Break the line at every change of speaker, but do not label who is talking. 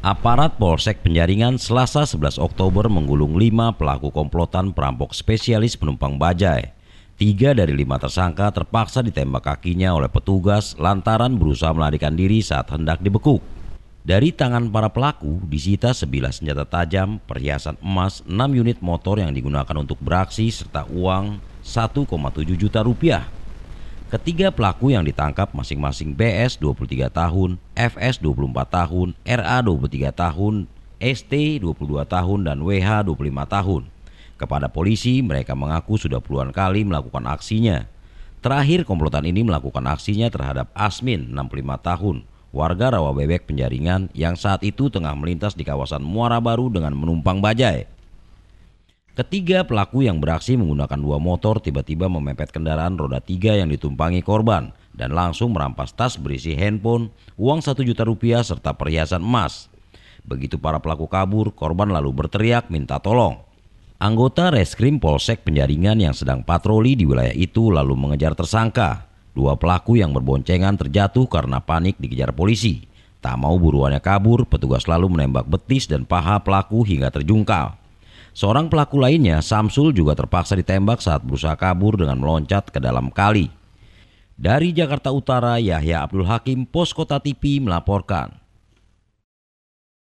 Aparat Polsek Penjaringan Selasa 11 Oktober menggulung lima pelaku komplotan perampok spesialis penumpang bajai. Tiga dari lima tersangka terpaksa ditembak kakinya oleh petugas lantaran berusaha melarikan diri saat hendak dibekuk. Dari tangan para pelaku disita sebilah senjata tajam, perhiasan emas, enam unit motor yang digunakan untuk beraksi serta uang 1,7 juta rupiah. Ketiga pelaku yang ditangkap masing-masing BS 23 tahun, FS 24 tahun, RA 23 tahun, ST 22 tahun, dan WH 25 tahun. Kepada polisi, mereka mengaku sudah puluhan kali melakukan aksinya. Terakhir komplotan ini melakukan aksinya terhadap Asmin 65 tahun, warga Rawa Bebek Penjaringan yang saat itu tengah melintas di kawasan Muara Baru dengan menumpang bajai. Ketiga pelaku yang beraksi menggunakan dua motor tiba-tiba memepet kendaraan roda tiga yang ditumpangi korban dan langsung merampas tas berisi handphone, uang satu juta rupiah serta perhiasan emas. Begitu para pelaku kabur, korban lalu berteriak minta tolong. Anggota reskrim Polsek Penjaringan yang sedang patroli di wilayah itu lalu mengejar tersangka. Dua pelaku yang berboncengan terjatuh karena panik dikejar polisi. Tak mau buruannya kabur, petugas lalu menembak betis dan paha pelaku hingga terjungkal. Seorang pelaku lainnya, Samsul juga terpaksa ditembak saat berusaha kabur dengan meloncat ke dalam kali. Dari Jakarta Utara, Yahya Abdul Hakim, Poskota TV melaporkan.